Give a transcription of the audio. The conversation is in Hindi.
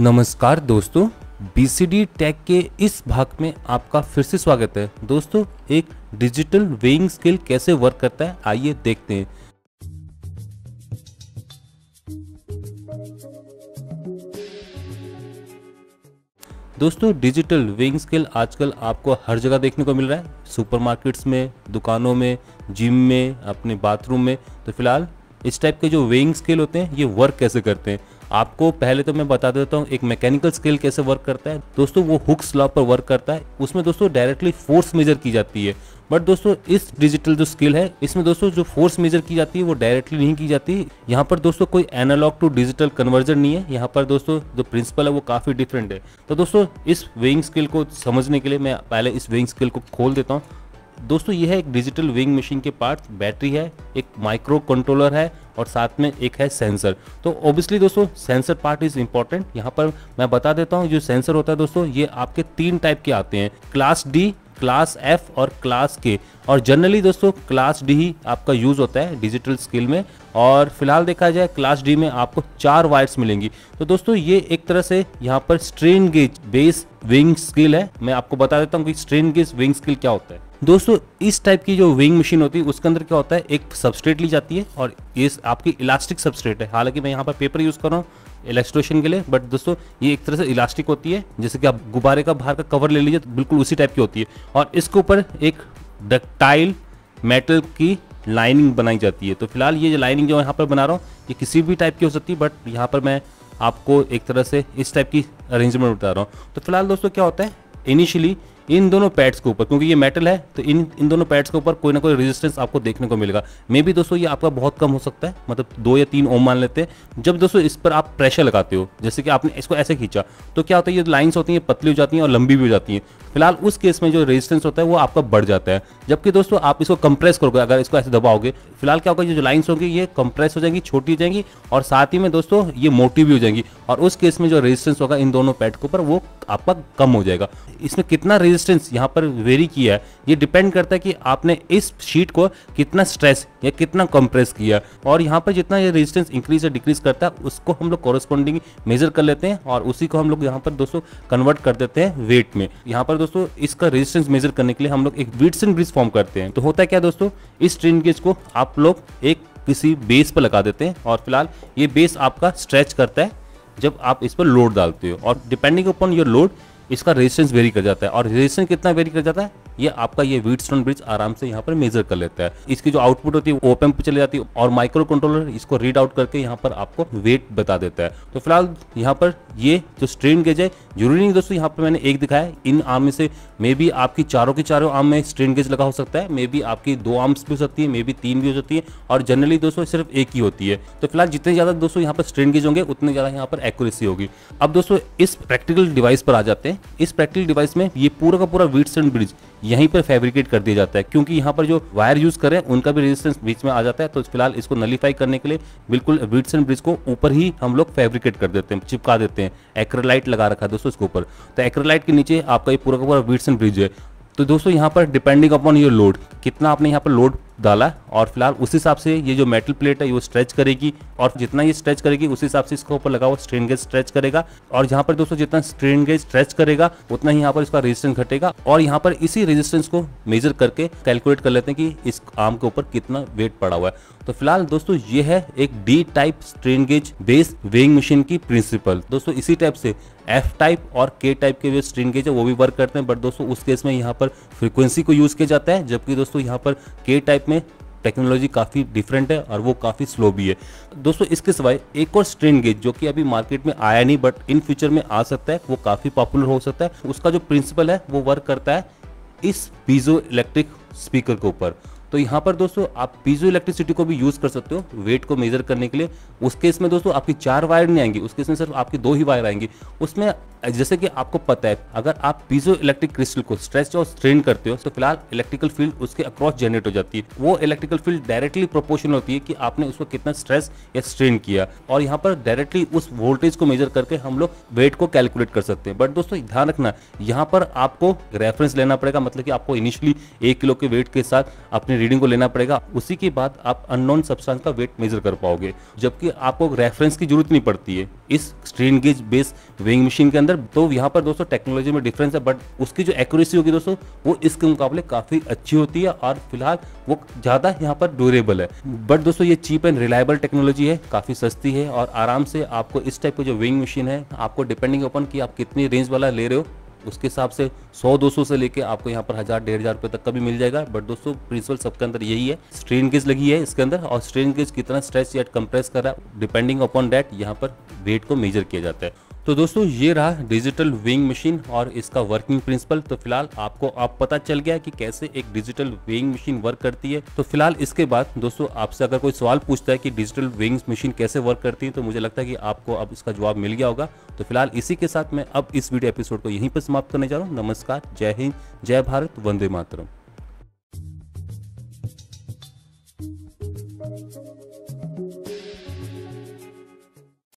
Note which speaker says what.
Speaker 1: नमस्कार दोस्तों बीसीडी टैग के इस भाग में आपका फिर से स्वागत है दोस्तों एक डिजिटल वेइंग स्केल कैसे वर्क करता है आइए देखते हैं दोस्तों डिजिटल वेइंग स्केल आजकल आपको हर जगह देखने को मिल रहा है सुपरमार्केट्स में दुकानों में जिम में अपने बाथरूम में तो फिलहाल इस टाइप के जो वेइंग स्केल होते हैं ये वर्क कैसे करते हैं आपको पहले तो मैं बता देता हूँ एक मैकेनिकल स्केल कैसे वर्क करता है दोस्तों वो हुक्स लॉ पर वर्क करता है उसमें दोस्तों डायरेक्टली फोर्स मेजर की जाती है बट दोस्तों इस डिजिटल जो स्किल है इसमें दोस्तों जो फोर्स मेजर की जाती है वो डायरेक्टली नहीं की जाती यहाँ पर दोस्तों कोई एनालॉग टू डिजिटल कन्वर्जन नहीं है यहाँ पर दोस्तों जो प्रिंसिपल है वो काफ़ी डिफरेंट है तो दोस्तों इस वेइंग स्किल को समझने के लिए मैं पहले इस वेइंग स्किल को खोल देता हूँ दोस्तों यह है एक डिजिटल वेइंग मशीन के पार्ट बैटरी है एक माइक्रो कंट्रोलर है और साथ में एक है सेंसर तो ऑब्वियसली दोस्तों सेंसर पार्ट इज इंपॉर्टेंट यहाँ पर मैं बता देता हूँ जो सेंसर होता है दोस्तों ये आपके तीन टाइप के आते हैं क्लास डी क्लास एफ और क्लास के और जनरली दोस्तों क्लास डी ही आपका यूज़ होता है डिजिटल स्किल में और फिलहाल देखा जाए क्लास डी में आपको चार वायर्स मिलेंगी तो दोस्तों ये एक तरह से यहाँ पर strain gauge base weighing scale है मैं आपको बता देता हूँ कि स्ट्रेन गेज विंग स्किल क्या होता है दोस्तों इस टाइप की जो विंग मशीन होती है उसके अंदर क्या होता है एक सबस्ट्रेट ली जाती है और ये आपकी इलास्टिक सबस्ट्रेट है हालांकि मैं यहाँ पर पेपर यूज़ कर रहा हूँ इलेक्ट्रोशन के लिए बट दोस्तों ये एक तरह से इलास्टिक होती है जैसे कि आप गुब्बारे का बाहर का कवर ले लीजिए तो बिल्कुल उसी टाइप की होती है और इसके ऊपर एक डक्टाइल मेटल की लाइनिंग बनाई जाती है तो फिलहाल ये जो लाइनिंग जो यहाँ पर बना रहा हूँ ये किसी भी टाइप की हो सकती है बट यहाँ पर मैं आपको एक तरह से इस टाइप की अरेंजमेंट बता रहा हूँ तो फिलहाल दोस्तों क्या होता है इनिशियली इन दोनों पैड्स के ऊपर क्योंकि ये मेटल है तो इन इन दोनों पैड्स के ऊपर कोई ना कोई रेजिस्टेंस आपको देखने को मिलेगा मे भी दोस्तों ये आपका बहुत कम हो सकता है मतलब दो या तीन ओम मान लेते हैं जब दोस्तों इस पर आप प्रेशर लगाते हो जैसे कि आपने इसको ऐसे खींचा तो क्या होता है ये लाइन्स होती हैं पतली हो जाती हैं और लंबी भी हो जाती हैं फिलहाल उस केस में जो रेजिस्टेंस होता है वो आपका बढ़ जाता है जबकि दोस्तों आप इसको कंप्रेस करोगे अगर इसको ऐसे दबाओगे फिलहाल क्या होगा ये जो लाइन्स होंगी ये कंप्रेस हो जाएंगी छोटी हो जाएंगी और साथ ही में दोस्तों ये मोटी भी हो जाएंगी और उस केस में जो रेजिस्टेंस होगा इन दोनों पैड के ऊपर वो आपका कम हो जाएगा इसमें कितना रेजिस्टेंस यहाँ पर वेरी किया है ये डिपेंड करता है कि आपने इस शीट को कितना स्ट्रेस या कितना कंप्रेस किया और यहाँ पर जितना ये रेजिस्टेंस इंक्रीज या डिक्रीज करता है उसको हम लोग कॉरेस्पॉन्डिंग मेजर कर लेते हैं और उसी को हम लोग यहाँ पर दोस्तों कन्वर्ट कर देते हैं वेट में यहाँ पर दोस्तों इसका रेजिस्टेंस मेजर करने के लिए हम लोग एक बीट्स ब्रिज फॉर्म करते हैं तो होता है क्या दोस्तों इस ट्रेन गेज को आप लोग एक किसी बेस पर लगा देते हैं और फिलहाल ये बेस आपका स्ट्रेच करता है जब आप इस पर लोड डालते हो और डिपेंडिंग अपॉन योर लोड इसका रेजिस्टेंस वेरी कर जाता है और रेजिस्टेंस कितना वेरी कर जाता है ये आपका ये स्टोन ब्रिज आराम से यहाँ पर मेजर कर लेता है इसकी जो आउटपुट होती है ओपन पर चली जाती है और माइक्रो कंट्रोलर इसको रीड आउट करके यहाँ पर आपको वेट बता देता है तो फिलहाल यहाँ पर ये जो स्ट्रेन गेज है जरूरी नहीं दोस्तों यहाँ पर मैंने एक दिखाया इन आर्म में से मे बी आपकी चारों के चारों आर्म में स्ट्रेन गेज लगा हो सकता है मे बी आपकी दो आर्म्स भी हो सकती है मे बी तीन भी हो सकती है और जनरली दोस्तों सिर्फ एक ही होती है तो फिलहाल जितने ज़्यादा दोस्तों यहाँ पर स्ट्रेन गेज होंगे उतने ज़्यादा यहाँ पर एक्यूरेसी होगी अब दोस्तों इस प्रैक्टिकल डिवाइस पर आ जाते हैं इस प्रैक्टिकल डिवाइस में ये पूरा का पूरा वीट ब्रिज यहीं पर फैब्रिकेट कर दिया जाता है क्योंकि यहाँ पर जो वायर यूज करें उनका भी रेजिस्टेंस बीच में आ जाता है तो फिलहाल इसको नलीफाई करने के लिए बिल्कुल बीट्स एंड ब्रिज को ऊपर ही हम लोग फैब्रिकेट कर देते हैं चिपका देते हैं एक्रोलाइट लगा रखा है दोस्तों इसके ऊपर तो एक्रोलाइट के नीचे आपका ये पूरा का पूरा बीट्स एंड ब्रिज है तो दोस्तों यहाँ पर डिपेंडिंग अपॉन योर लोड कितना आपने यहाँ पर लोड डाला और फिलहाल उस हिसाब से ये जो मेटल प्लेट है वो स्ट्रेच करेगी और जितना ये स्ट्रेच करेगी उस हिसाब से इसके ऊपर लगा हुआ स्ट्रेन गेज स्ट्रेच करेगा और यहाँ पर दोस्तों जितना स्ट्रेन गेज स्ट्रेच करेगा उतना ही यहाँ पर इसका रेजिस्टेंस घटेगा और यहाँ पर इसी रेजिस्टेंस को मेजर करके कैलकुलेट कर लेते हैं कि इस आर्म के ऊपर कितना वेट पड़ा हुआ है तो फिलहाल दोस्तों ये है एक D type strain gauge base weighing machine की प्रिंसिपल दोस्तों इसी टाइप से एफ टाइप और के टाइप के जो स्ट्रेन गेज है वो भी वर्क करते हैं बट दोस्तों उस केस में यहाँ पर फ्रीक्वेंसी को यूज़ किया जाता है जबकि दोस्तों यहाँ पर के टाइप में टेक्नोलॉजी काफ़ी डिफरेंट है और वो काफ़ी स्लो भी है दोस्तों इसके सिवाय एक और स्ट्रेन गेज जो कि अभी मार्केट में आया नहीं बट इन फ्यूचर में आ सकता है वो काफ़ी पॉपुलर हो सकता है उसका जो प्रिंसिपल है वो वर्क करता है इस पीजो इलेक्ट्रिक स्पीकर के ऊपर तो यहाँ पर दोस्तों आप पीजो इलेक्ट्रिसिटी को भी यूज़ कर सकते हो वेट को मेजर करने के लिए उस केस में दोस्तों आपकी चार वायर नहीं आएंगी उस केस में सिर्फ आपकी दो ही वायर आएंगी उसमें जैसे कि आपको पता है अगर आप पीजो इलेक्ट्रिक क्रिस्टल को स्ट्रेच और स्ट्रेन करते हो तो फिलहाल इलेक्ट्रिकल फील्ड उसके अक्रॉस जनरेट हो जाती है वो इलेक्ट्रिकल फील्ड डायरेक्टली प्रोपोर्शन होती है कि आपने उसको कितना स्ट्रेस या स्ट्रेन किया और यहाँ पर डायरेक्टली उस वोल्टेज को मेजर करके हम लोग वेट को कैलकुलेट कर सकते हैं बट दोस्तों ध्यान रखना यहाँ पर आपको रेफरेंस लेना पड़ेगा मतलब कि आपको इनिशियली एक किलो के वेट के साथ अपने रीडिंग को लेना पड़ेगा उसी के बाद आप अननोन सब्सटेंस का वेट मेजर कर पाओगे जबकि आपको रेफरेंस की जरूरत नहीं पड़ती है इस strain gauge base weighing machine के अंदर तो यहाँ पर दोस्तों टेक्नोलॉजी में डिफरेंस है बट उसकी जो एक्यूरेसी होगी दोस्तों वो इसके मुकाबले काफ़ी अच्छी होती है और फिलहाल वो ज़्यादा यहाँ पर ड्यूरेबल है बट दोस्तों ये चीप एंड रिलायबल टेक्नोलॉजी है काफ़ी सस्ती है और आराम से आपको इस टाइप की जो वेइंग मशीन है आपको डिपेंडिंग ओपन की आप कितनी रेंज वाला ले रहे हो उसके हिसाब से 100 200 से लेके आपको यहाँ पर हज़ार डेढ़ हज़ार रुपये तक का भी मिल जाएगा बट दोस्तों प्रिंसिपल सबके अंदर यही है स्ट्रेन गेज लगी है इसके अंदर और स्ट्रेन गेज कितना स्ट्रेस या कंप्रेस कर रहा है डिपेंडिंग अपॉन डेट यहाँ पर वेट को मेजर किया जाता है तो दोस्तों ये रहा डिजिटल वेइंग मशीन और इसका वर्किंग प्रिंसिपल तो फिलहाल आपको आप पता चल गया कि कैसे एक डिजिटल वेइंग मशीन वर्क करती है तो फिलहाल इसके बाद दोस्तों आपसे अगर कोई सवाल पूछता है कि डिजिटल वेइंग मशीन कैसे वर्क करती है तो मुझे लगता है कि आपको अब इसका जवाब मिल गया होगा तो फिलहाल इसी के साथ मैं अब इस वीडियो एपिसोड को यहीं पर समाप्त करने जा रहा हूँ नमस्कार जय हिंद जय भारत वंदे मातरम